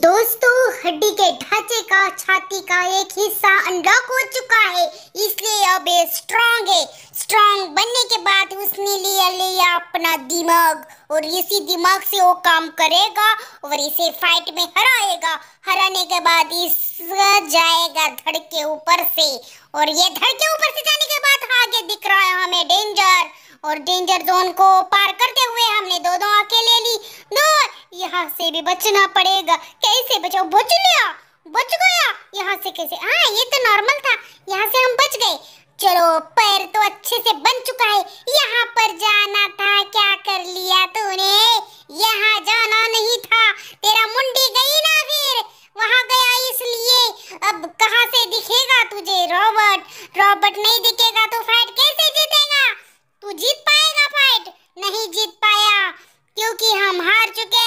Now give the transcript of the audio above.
दोस्तों हड्डी के ढांचे का छाती का एक हिस्सा अनलॉक हो चुका है इसलिए अब ये स्ट्रांग है स्ट्रांग बनने के बाद उसने लिया लिया अपना दिमाग और इसी दिमाग से वो काम करेगा और इसे फाइट में हराएगा हराने के बाद इस जाएगा धड़ के ऊपर से और ये धड़ के ऊपर से जाने के बाद आगे दिख रहा है हमें डेंजर और डेंजर जोन को पार कर यहाँ से भी बचना पड़ेगा कैसे बचाओ बच लिया बच गया यहाँ से कैसे हाँ ये तो नॉर्मल था यहाँ से हम बच गए चलो पैर तो अच्छे से बन चुका है यहाँ पर जाना था क्या कर लिया तूने यहाँ जाना नहीं था तेरा मुंडी गई ना फिर वहाँ गया इसलिए अब कहाँ से दिखेगा तुझे रॉबर्ट रॉबर्ट नहीं दिखेगा तो फाइट कैसे जीतेगा तू जीत पाएगा फाइट नहीं जीत पाया क्योंकि हम हार चुके